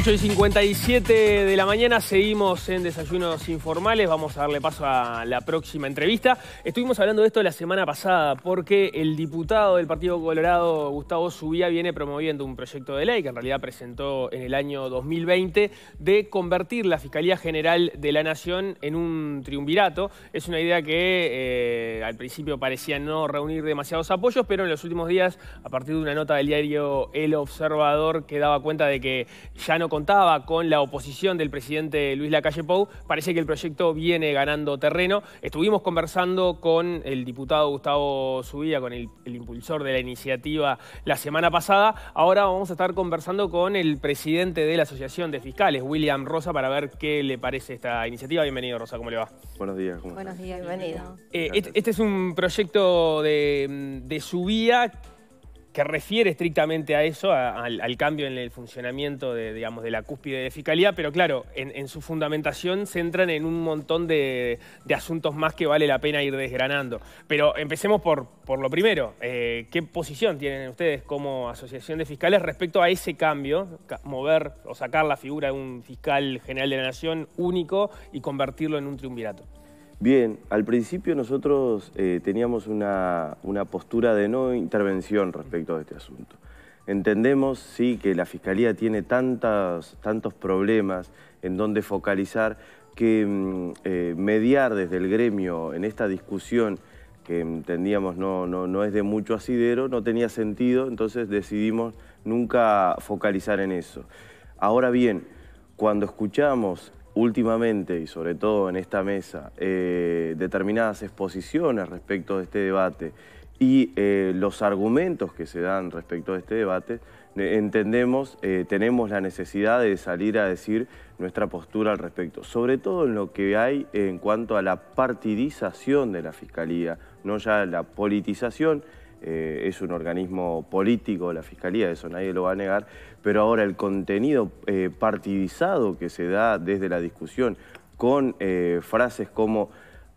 8 y 57 de la mañana seguimos en desayunos informales. Vamos a darle paso a la próxima entrevista. Estuvimos hablando de esto la semana pasada porque el diputado del Partido Colorado, Gustavo Subía, viene promoviendo un proyecto de ley que en realidad presentó en el año 2020 de convertir la Fiscalía General de la Nación en un triunvirato. Es una idea que eh, al principio parecía no reunir demasiados apoyos, pero en los últimos días, a partir de una nota del diario El Observador que daba cuenta de que ya no contaba con la oposición del presidente Luis Lacalle Pou, parece que el proyecto viene ganando terreno. Estuvimos conversando con el diputado Gustavo Subía, con el, impulsor de la iniciativa la semana pasada. Ahora vamos a estar conversando con el presidente de la Asociación de Fiscales, William Rosa, para ver qué le parece esta iniciativa. Bienvenido, Rosa, ¿cómo le va? Buenos días. ¿cómo Buenos días, bienvenido. Eh, este, este, es un proyecto de, de Subía que refiere estrictamente a eso, al, cambio en el funcionamiento de, digamos, de la cúspide de fiscalía, pero claro, en, su fundamentación se entran en un montón de, asuntos más que vale la pena ir desgranando. Pero empecemos por, lo primero. Eh, ¿Qué posición tienen ustedes como asociación de fiscales respecto a ese cambio, mover o sacar la figura de un fiscal general de la Nación único y convertirlo en un triunvirato? Bien, al principio nosotros eh, teníamos una, postura de no intervención respecto a este asunto. Entendemos, sí, que la Fiscalía tiene tantas, tantos problemas en donde focalizar que mm, eh, mediar desde el gremio en esta discusión que entendíamos no, no, no es de mucho asidero, no tenía sentido, entonces decidimos nunca focalizar en eso. Ahora bien, cuando escuchamos últimamente y sobre todo en esta mesa eh, determinadas exposiciones respecto de este debate y eh, los argumentos que se dan respecto de este debate, entendemos, eh, tenemos la necesidad de salir a decir nuestra postura al respecto, sobre todo en lo que hay en cuanto a la partidización de la Fiscalía, no ya la politización, es un organismo político la Fiscalía, eso nadie lo va a negar, pero ahora el contenido eh, partidizado que se da desde la discusión con eh, frases como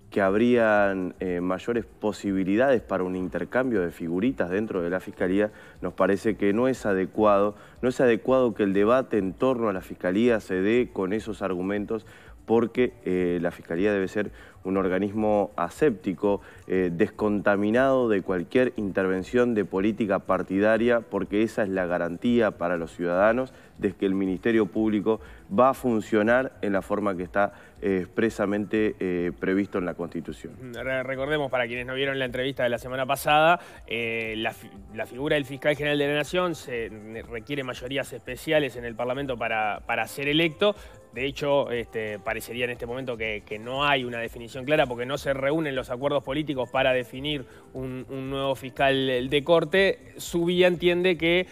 que habrían eh, mayores posibilidades para un intercambio de figuritas dentro de la Fiscalía, nos parece que no es adecuado, no es adecuado que el debate en torno a la Fiscalía se dé con esos argumentos, porque la Fiscalía debe ser un organismo aséptico, eh, descontaminado de cualquier intervención de política partidaria, porque esa es la garantía para los ciudadanos que el Ministerio Público va a funcionar en la forma que está eh, expresamente eh, previsto en la Constitución. Mm, recordemos, para quienes no vieron la entrevista de la semana pasada, eh, la, figura del Fiscal General de la Nación se requiere mayorías especiales en el Parlamento para, para ser electo. De hecho, este, parecería en este momento que, no hay una definición clara porque no se reúnen los acuerdos políticos para definir un, nuevo fiscal de corte. Su vía entiende que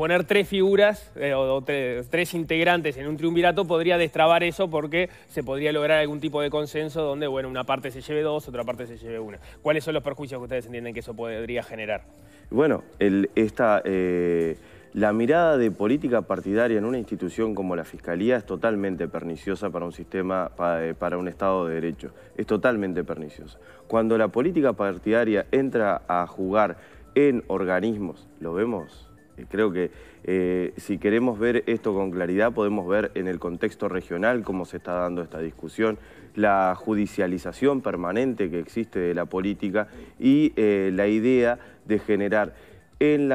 poner tres figuras eh, o, tres, integrantes en un triunvirato podría destrabar eso porque se podría lograr algún tipo de consenso donde, bueno, una parte se lleve dos, otra parte se lleve una. ¿Cuáles son los perjuicios que ustedes entienden que eso podría generar? Bueno, esta... Eh, la mirada de política partidaria en una institución como la Fiscalía es totalmente perniciosa para un sistema, eh, para un Estado de Derecho. Es totalmente perniciosa. Cuando la política partidaria entra a jugar en organismos, lo vemos Creo que eh, si queremos ver esto con claridad, podemos ver en el contexto regional cómo se está dando esta discusión, la judicialización permanente que existe de la política y eh, la idea de generar en,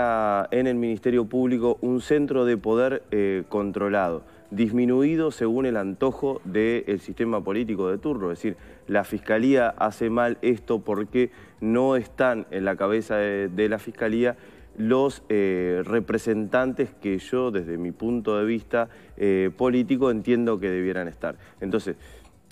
el Ministerio Público un centro de poder eh, controlado disminuido según el antojo del sistema político de turno. Es decir, la Fiscalía hace mal esto porque no están en la cabeza de la Fiscalía los eh, representantes que yo, desde mi punto de vista eh, político, entiendo que debieran estar. Entonces,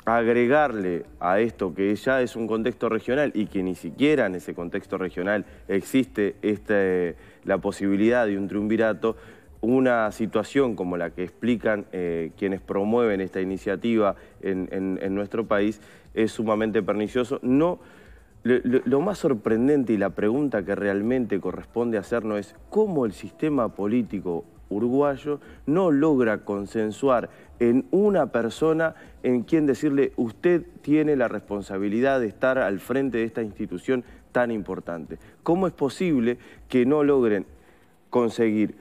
agregarle a esto que ya es un contexto regional y que ni siquiera en ese contexto regional existe este, la posibilidad de un triunvirato, una situación como la que explican eh, quienes promueven esta iniciativa en, nuestro país es sumamente pernicioso. No lo, más sorprendente y la pregunta que realmente corresponde hacernos es cómo el sistema político uruguayo no logra consensuar en una persona en quien decirle usted tiene la responsabilidad de estar al frente de esta institución tan importante. ¿Cómo es posible que no logren conseguir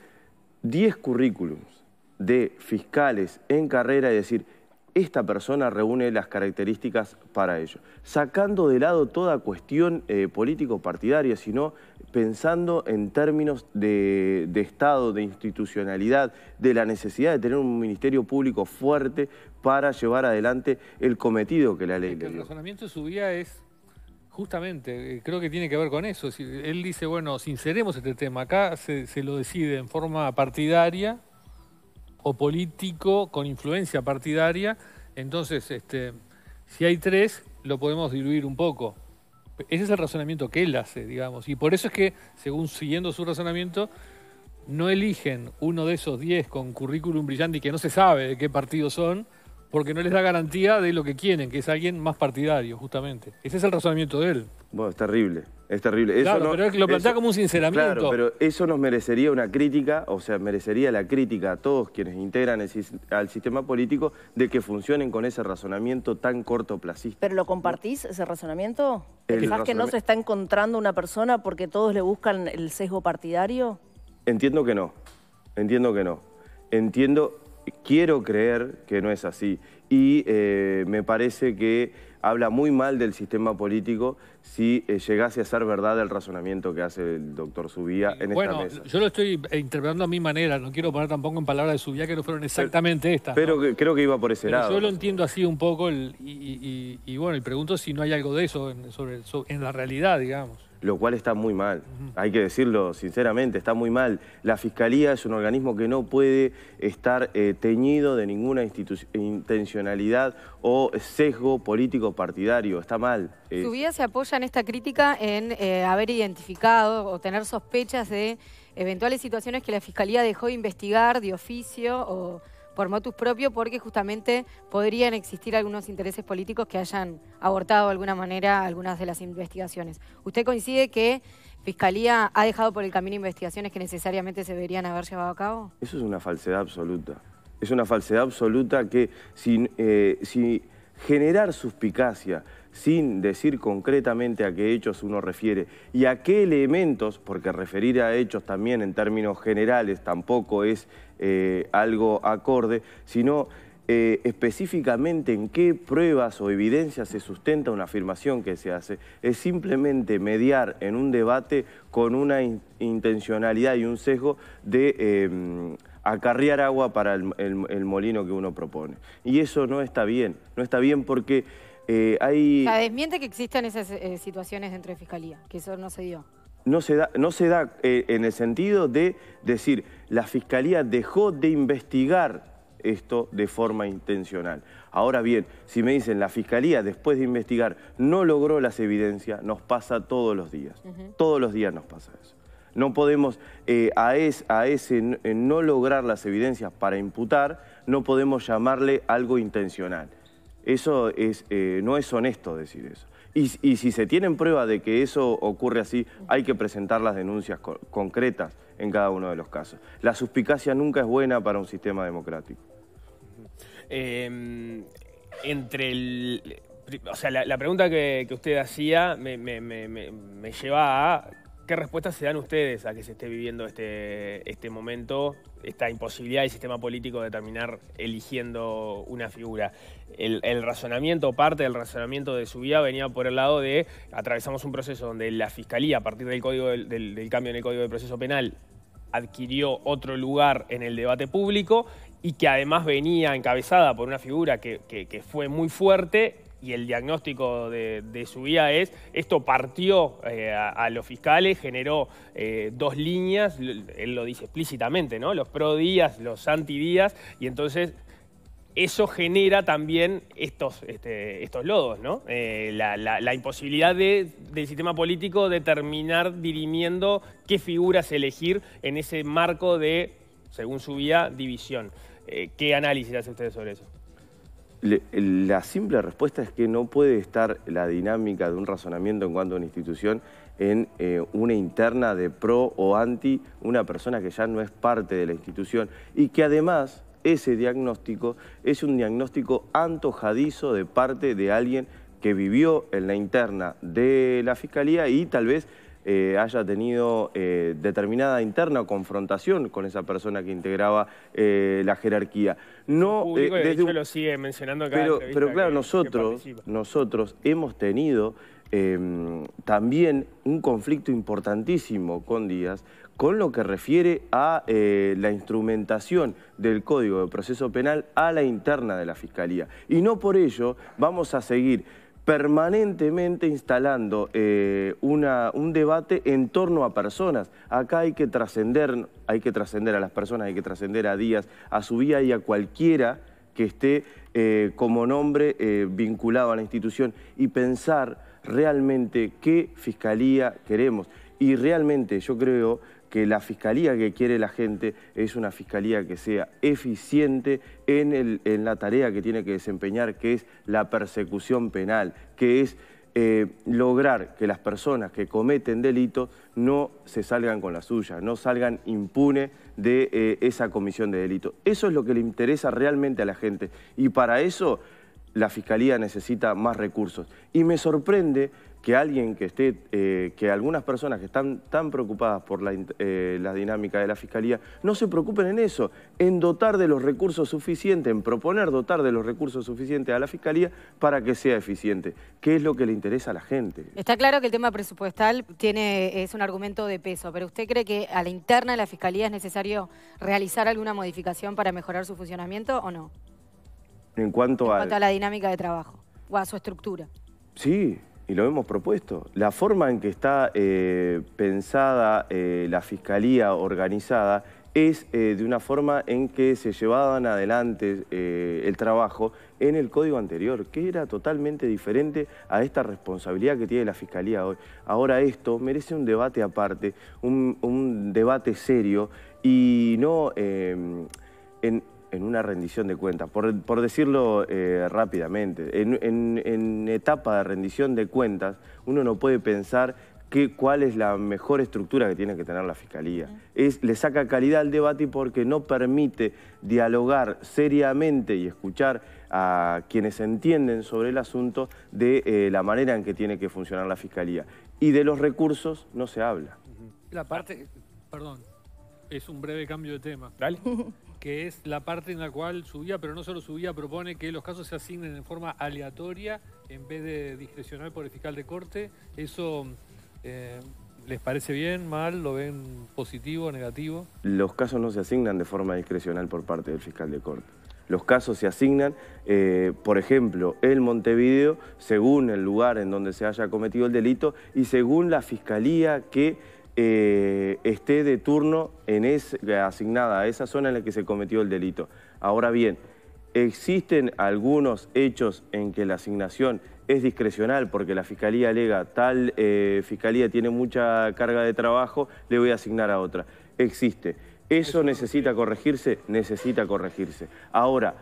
10 currículums de fiscales en carrera y decir esta persona reúne las características para ello. Sacando de lado toda cuestión eh, político-partidaria, sino pensando en términos de, Estado, de institucionalidad, de la necesidad de tener un ministerio público fuerte para llevar adelante el cometido que la ley le dio. El razonamiento de su vía es Justamente, eh, creo que tiene que ver con eso. Él dice, bueno, sinceremos este tema. Acá se lo decide en forma partidaria, o político con influencia partidaria. Entonces, este, si hay tres, lo podemos diluir un poco. Ese es el razonamiento que él hace, digamos. Y por eso es que, según siguiendo su razonamiento, no eligen uno de esos diez con currículum brillante y que no se sabe de qué partido son, porque no les da garantía de lo que quieren, que es alguien más partidario, justamente. Ese es el razonamiento de él. Bueno, es terrible. Es terrible. Eso claro, pero lo plantea como un sinceramiento. Claro, pero eso nos merecería una crítica, o sea, merecería la crítica a todos quienes integran al sistema político de que funcionen con ese razonamiento tan cortoplacista. ¿Pero lo compartís, ese razonamiento? quizás que no se está encontrando una persona porque todos le buscan el sesgo partidario? Entiendo que no, entiendo que no. Entiendo, quiero creer que no es así. Y eh, me parece que habla muy mal del sistema político si eh, llegase a ser verdad el razonamiento que hace el doctor Subía en esta mesa. Yo lo estoy eh, interpretando a mi manera, no quiero poner tampoco en palabras de Subía que no fueron exactamente estas. Pero creo que iba por ese lado. Yo lo entiendo así un poco y, bueno, y pregunto si no hay algo de eso sobre, en la realidad, digamos lo cual está muy mal. Hay que decirlo sinceramente, está muy mal. La Fiscalía es un organismo que no puede estar eh, teñido de ninguna intencionalidad o sesgo político partidario. Está mal. Eh. Su vida se apoya en esta crítica en eh, haber identificado o tener sospechas de eventuales situaciones que la Fiscalía dejó de investigar de oficio o por motus propio porque justamente podrían existir algunos intereses políticos que hayan abortado de alguna manera algunas de las investigaciones. ¿Usted coincide que Fiscalía ha dejado por el camino investigaciones que necesariamente se deberían haber llevado a cabo? Eso es una falsedad absoluta. Es una falsedad absoluta que sin, eh, sin generar suspicacia, sin decir concretamente a qué hechos uno refiere y a qué elementos, porque referir a hechos también en términos generales tampoco es eh, algo acorde, sino eh, específicamente en qué pruebas o evidencias se sustenta una afirmación que se hace. Es simplemente mediar en un debate con una intencionalidad y un sesgo de... Em, acarrear agua para el, molino que uno propone. Y eso no está bien, no está bien porque eh, hay... La desmiente que existan esas situaciones dentro de fiscalía, que eso no se dio no se da, no se da eh, en el sentido de decir, la Fiscalía dejó de investigar esto de forma intencional. Ahora bien, si me dicen la Fiscalía después de investigar no logró las evidencias, nos pasa todos los días. Todos los días nos pasa eso. No podemos, eh, a, es, a, ese eh, no lograr las evidencias para imputar, no podemos llamarle algo intencional. Eso es, no es honesto decir eso. Y, si se tienen pruebas de que eso ocurre así, hay que presentar las denuncias concretas en cada uno de los casos. La suspicacia nunca es buena para un sistema democrático. Em, entre el... O sea, la, pregunta que, usted hacía me lleva a ¿Qué respuestas se dan ustedes a que se esté viviendo este, este momento, esta imposibilidad del sistema político de terminar eligiendo una figura? El, razonamiento, parte del razonamiento de su vida venía por el lado de atravesamos un proceso donde la fiscalía, a partir del, código del, cambio en el Código de Proceso Penal, adquirió otro lugar en el debate público y que además venía encabezada por una figura que fue muy fuerte y el diagnóstico de, su vida es, esto partió eh, a, los fiscales, generó eh, dos líneas, él lo dice explícitamente, ¿no? Los pro días, los anti días, y entonces eso genera también estos, este, estos lodos, ¿no? Eh, la, imposibilidad del sistema político de terminar dirimiendo qué figuras elegir en ese marco de, según su vía, división. ¿Qué análisis hace usted sobre eso? la simple respuesta es que no puede estar la dinámica de un razonamiento en cuanto a una institución en eh, una interna de pro o anti una persona que ya no es parte de la institución y que además ese diagnóstico es un diagnóstico antojadizo de parte de alguien que vivió en la interna de la Fiscalía y tal vez eh, haya tenido eh, determinada interna confrontación con esa persona que integraba eh, la jerarquía. No, lo sigue mencionando cada pero, pero claro, nosotros, nosotros hemos tenido em, también un conflicto importantísimo con Díaz con lo que refiere a la instrumentación del Código de Proceso Penal a la interna de la Fiscalía. Y no por ello vamos a seguir permanentemente instalando eh, un debate en torno a personas. Acá hay que trascender, hay que trascender a las personas, hay que trascender a Díaz, a su vía y a cualquiera que esté eh, como nombre eh, vinculado a la institución y pensar realmente qué fiscalía queremos. Y realmente yo creo que la fiscalía que quiere la gente es una fiscalía que sea eficiente en, el, en la tarea que tiene que desempeñar, que es la persecución penal, que es eh, lograr que las personas que cometen delitos no se salgan con la suya, no salgan impune de eh, esa comisión de delito. Eso es lo que le interesa realmente a la gente y para eso la Fiscalía necesita más recursos. Y me sorprende que alguien que esté, eh, que algunas personas que están tan preocupadas por eh, la, dinámica de la Fiscalía no se preocupen en eso, en dotar de los recursos suficientes, en proponer dotar de los recursos suficientes a la Fiscalía para que sea eficiente, que es lo que le interesa a la gente. Está claro que el tema presupuestal tiene, es un argumento de peso, pero ¿usted cree que a la interna de la Fiscalía es necesario realizar alguna modificación para mejorar su funcionamiento o no? En cuanto, a la dinámica de trabajo o a su estructura. Sí, y lo hemos propuesto. La forma en que está eh, pensada eh, la fiscalía organizada es eh, de una forma en que se llevaban adelante el trabajo en el código anterior, que era totalmente diferente a esta responsabilidad que tiene la Fiscalía hoy. Ahora esto merece un debate aparte, un, un debate serio y no en en una rendición de cuentas, por, decirlo eh, rápidamente, en, etapa de rendición de cuentas uno no puede pensar que, cuál es la mejor estructura que tiene que tener la Fiscalía. Es, le saca calidad al debate porque no permite dialogar seriamente y escuchar a quienes entienden sobre el asunto de eh, la manera en que tiene que funcionar la Fiscalía. Y de los recursos no se habla. La parte, perdón, es un breve cambio de tema. Dale. que es la parte en la cual Subía, pero no solo Subía, propone que los casos se asignen de forma aleatoria en vez de discrecional por el fiscal de corte. ¿Eso eh, les parece bien, mal? ¿Lo ven positivo, negativo? Los casos no se asignan de forma discrecional por parte del fiscal de corte. Los casos se asignan, eh, por ejemplo, el Montevideo, según el lugar en donde se haya cometido el delito y según la fiscalía que eh, esté de turno en es, asignada a esa zona en la que se cometió el delito. Ahora bien, existen algunos hechos en que la asignación es discrecional porque la fiscalía alega tal eh, fiscalía tiene mucha carga de trabajo, le voy a asignar a otra. Existe. ¿Eso necesita corregirse? Necesita corregirse. Ahora,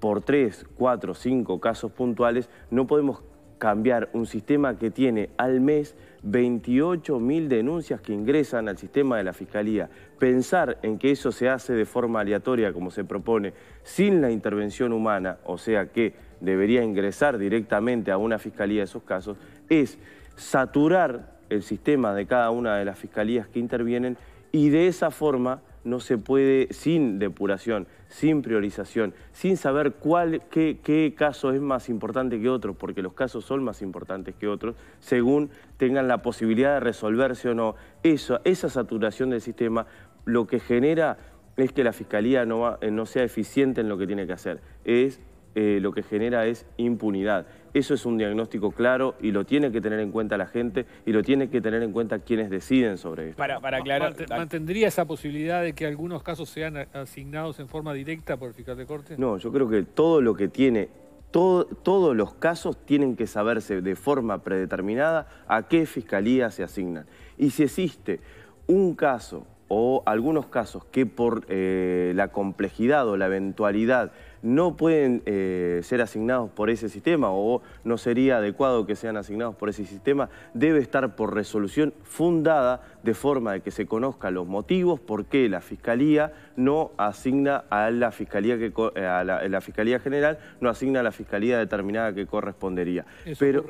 por tres, cuatro, cinco casos puntuales, no podemos cambiar un sistema que tiene al mes 28.000 denuncias que ingresan al sistema de la Fiscalía. Pensar en que eso se hace de forma aleatoria, como se propone, sin la intervención humana, o sea que debería ingresar directamente a una Fiscalía esos casos, es saturar el sistema de cada una de las Fiscalías que intervienen y de esa forma no se puede, sin depuración, sin priorización, sin saber cuál, qué, caso es más importante que otro, porque los casos son más importantes que otros, según tengan la posibilidad de resolverse o no. Eso, esa saturación del sistema lo que genera es que la Fiscalía no, eh, no sea eficiente en lo que tiene que hacer. Es eh, lo que genera es impunidad. Eso es un diagnóstico claro y lo tiene que tener en cuenta la gente y lo tiene que tener en cuenta quienes deciden sobre esto. Para, para aclarar... ¿Mantendría esa posibilidad de que algunos casos sean asignados en forma directa por el fiscal de corte? No, yo creo que todo lo que tiene todos los casos tienen que saberse de forma predeterminada a qué fiscalía se asignan. Y si existe un caso o algunos casos que por eh, la complejidad o la eventualidad no pueden eh, ser asignados por ese sistema o no sería adecuado que sean asignados por ese sistema, debe estar por resolución fundada de forma de que se conozcan los motivos por qué la Fiscalía no asigna a la Fiscalía, que, eh, a la, fiscalía General, no asigna a la Fiscalía determinada que correspondería. Pero,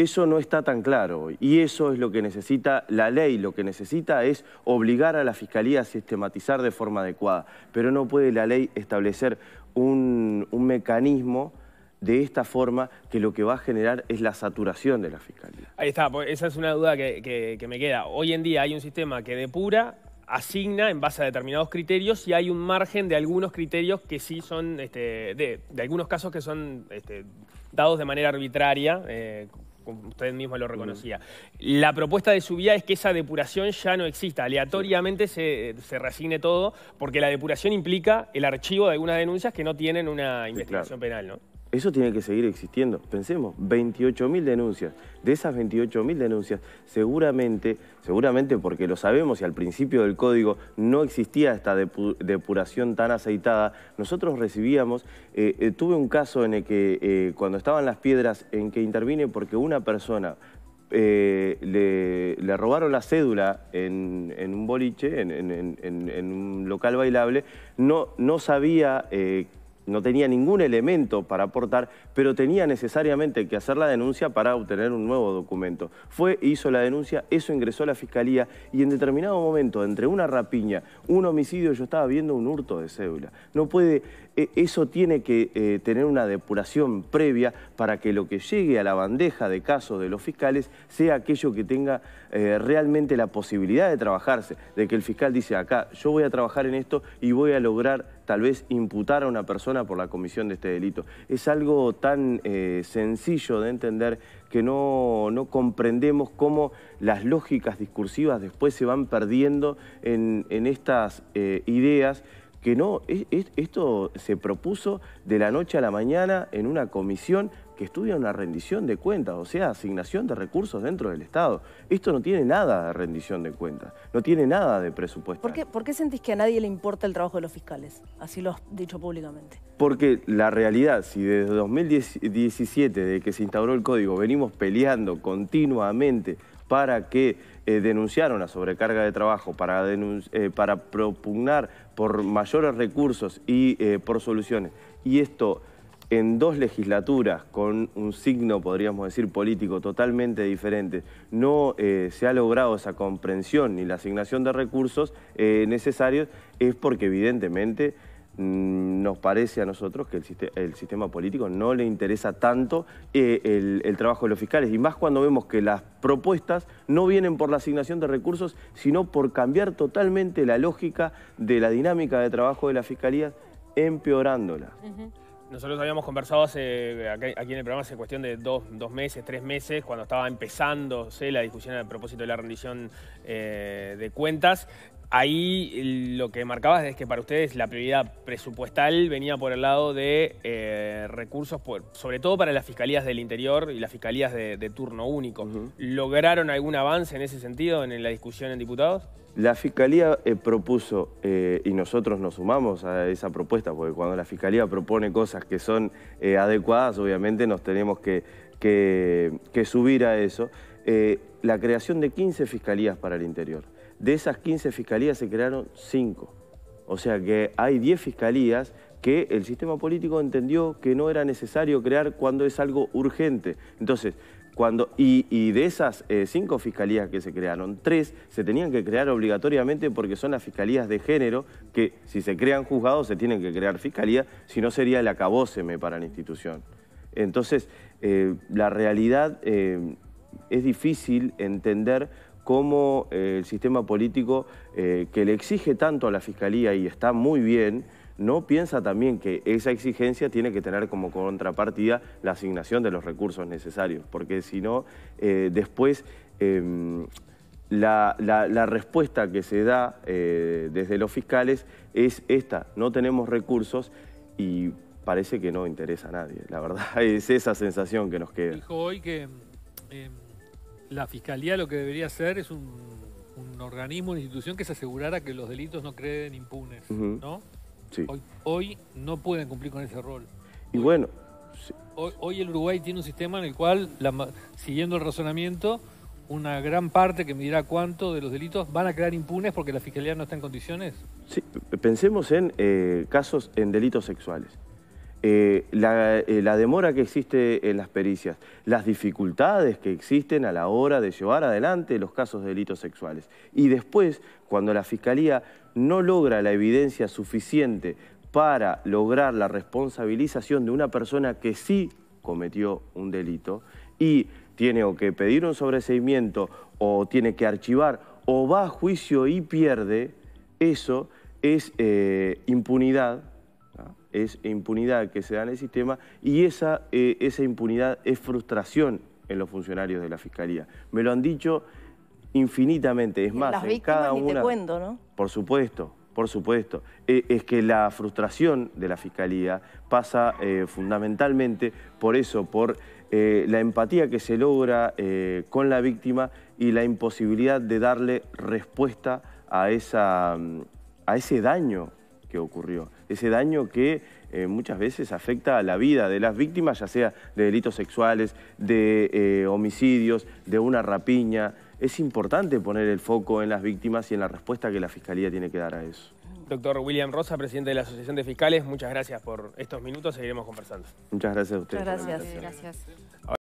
eso no está tan claro y eso es lo que necesita la ley, lo que necesita es obligar a la Fiscalía a sistematizar de forma adecuada, pero no puede la ley establecer un, mecanismo de esta forma que lo que va a generar es la saturación de la Fiscalía. Ahí está, pues, esa es una duda que, me queda. Hoy en día hay un sistema que depura, asigna en base a determinados criterios y hay un margen de algunos criterios que sí son, este, de, algunos casos que son este, dados de manera arbitraria, eh, usted mismo lo reconocía. La propuesta de su vida es que esa depuración ya no exista, aleatoriamente se, se, resigne todo, porque la depuración implica el archivo de algunas denuncias que no tienen una investigación penal, ¿no? Eso tiene que seguir existiendo. Pensemos, 28.000 denuncias. De esas 28.000 denuncias, seguramente, seguramente porque lo sabemos y al principio del código no existía esta depuración tan aceitada, nosotros recibíamos, eh, eh, tuve un caso en el que eh, cuando estaban las piedras, en que intervine porque una persona le, robaron la cédula en, un boliche, en, un local bailable, no, no sabía no tenía ningún elemento para aportar, pero tenía necesariamente que hacer la denuncia para obtener un nuevo documento. Fue, hizo la denuncia, eso ingresó a la fiscalía y en determinado momento, entre una rapiña, un homicidio, yo estaba viendo un hurto de cédula. No puede e, eso tiene que eh, tener una depuración previa para que lo que llegue a la bandeja de casos de los fiscales sea aquello que tenga eh, realmente la posibilidad de trabajarse, de que el fiscal dice acá, yo voy a trabajar en esto y voy a lograr tal vez imputar a una persona por la comisión de este delito. Es algo tan eh, sencillo de entender que no, comprendemos cómo las lógicas discursivas después se van perdiendo en estas ideas que no, esto se propuso de la noche a la mañana en una comisión que estudian una rendición de cuentas, o sea, asignación de recursos dentro del Estado. Esto no tiene nada de rendición de cuentas, no tiene nada de presupuesto. ¿Por qué, sentís que a nadie le importa el trabajo de los fiscales? Así lo has dicho públicamente. Porque la realidad, si desde 2017, desde que se instauró el código, venimos peleando continuamente para que eh, denunciaron la sobrecarga de trabajo, para, eh, propugnar por mayores recursos y eh, por soluciones. Y esto en dos legislaturas con un signo, podríamos decir, político totalmente diferente, no eh, se ha logrado esa comprensión ni la asignación de recursos eh, necesarios, es porque evidentemente mm, nos parece a nosotros que el, sistema, político no le interesa tanto eh, el, trabajo de los fiscales, y más cuando vemos que las propuestas no vienen por la asignación de recursos, sino por cambiar totalmente la lógica de la dinámica de trabajo de la fiscalía empeorándola nosotros habíamos conversado hace, aquí en el programa hace cuestión de dos, dos meses, tres meses, cuando estaba empezando la discusión a propósito de la rendición eh, de cuentas. Ahí lo que marcabas es que para ustedes la prioridad presupuestal venía por el lado de eh, recursos, por, sobre todo para las fiscalías del interior y las fiscalías de, turno único. ¿Lograron algún avance en ese sentido en la discusión en diputados? La Fiscalía eh, propuso, eh, y nosotros nos sumamos a esa propuesta, porque cuando la Fiscalía propone cosas que son eh, adecuadas, obviamente nos tenemos que, que subir a eso, la creación de 15 fiscalías para el interior. De esas 15 fiscalías se crearon 5. O sea que hay 10 fiscalías que el sistema político entendió que no era necesario crear cuando es algo urgente. Entonces, cuando, y, de esas eh, cinco fiscalías que se crearon, tres se tenían que crear obligatoriamente porque son las fiscalías de género que si se crean juzgados se tienen que crear fiscalías, si no sería el acabóseme para la institución. Entonces, eh, la realidad eh, es difícil entender cómo el sistema político que le exige tanto a la fiscalía y está muy bien, ¿no piensa también que esa exigencia tiene que tener como contrapartida la asignación de los recursos necesarios? Porque si no, eh, después em, la, respuesta que se da eh, desde los fiscales es esta, no tenemos recursos y parece que no interesa a nadie, la verdad es esa sensación que nos queda. Dijo hoy que em, la fiscalía lo que debería hacer es un, organismo, una institución que se asegurara que los delitos no creen impunes, ¿no? Hoy, no pueden cumplir con ese rol. Y bueno. Hoy, el Uruguay tiene un sistema en el cual, siguiendo el razonamiento, una gran parte que me dirá cuánto de los delitos van a quedar impunes porque la fiscalía no está en condiciones. Sí, pensemos en eh, casos en delitos sexuales. Eh, eh, la, demora que existe en las pericias, las dificultades que existen a la hora de llevar adelante los casos de delitos sexuales. Y después, cuando la Fiscalía no logra la evidencia suficiente para lograr la responsabilización de una persona que sí cometió un delito y tiene o que pedir un sobreseimiento o tiene que archivar o va a juicio y pierde, eso es eh, impunidad es impunidad que se da en el sistema y esa, eh, esa impunidad es frustración en los funcionarios de la Fiscalía. Me lo han dicho infinitamente, es eh, más, en cada Por supuesto, por supuesto. Eh, es que la frustración de la Fiscalía pasa fundamentalmente por eso, por la empatía que se logra con la víctima y la imposibilidad de darle respuesta a, esa, mm, a ese daño que ocurrió. Ese daño que eh, muchas veces afecta a la vida de las víctimas, ya sea de delitos sexuales, de eh, homicidios, de una rapiña. Es importante poner el foco en las víctimas y en la respuesta que la Fiscalía tiene que dar a eso. Doctor William Rosa, presidente de la Asociación de Fiscales, muchas gracias por estos minutos, seguiremos conversando. Muchas gracias a ustedes. Muchas gracias.